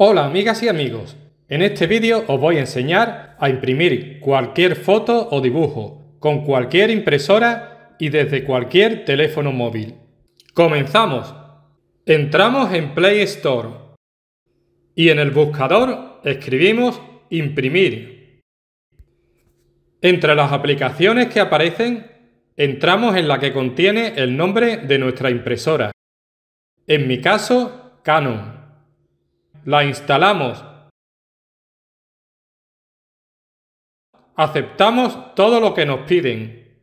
Hola amigas y amigos, en este vídeo os voy a enseñar a imprimir cualquier foto o dibujo con cualquier impresora y desde cualquier teléfono móvil. ¡Comenzamos! Entramos en Play Store y en el buscador escribimos imprimir. Entre las aplicaciones que aparecen, entramos en la que contiene el nombre de nuestra impresora. En mi caso, Canon la instalamos. Aceptamos todo lo que nos piden.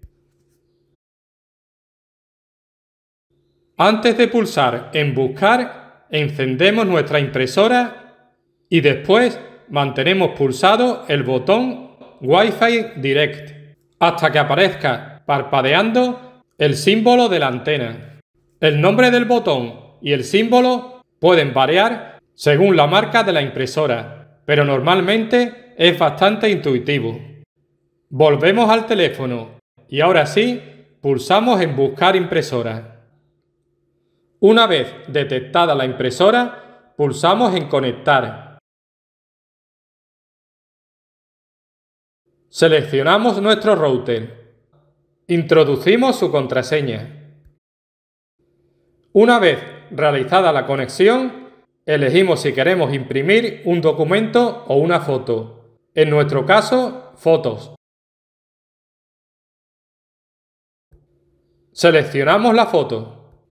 Antes de pulsar en Buscar, encendemos nuestra impresora y después mantenemos pulsado el botón Wi-Fi Direct hasta que aparezca parpadeando el símbolo de la antena. El nombre del botón y el símbolo pueden variar según la marca de la impresora, pero normalmente es bastante intuitivo. Volvemos al teléfono y ahora sí, pulsamos en Buscar impresora. Una vez detectada la impresora, pulsamos en Conectar. Seleccionamos nuestro router. Introducimos su contraseña. Una vez realizada la conexión, Elegimos si queremos imprimir un documento o una foto. En nuestro caso, fotos. Seleccionamos la foto.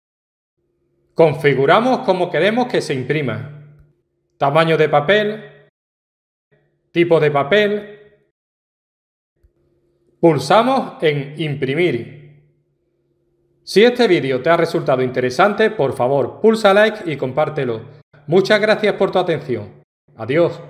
Configuramos cómo queremos que se imprima. Tamaño de papel. Tipo de papel. Pulsamos en Imprimir. Si este vídeo te ha resultado interesante, por favor, pulsa like y compártelo. Muchas gracias por tu atención. Adiós.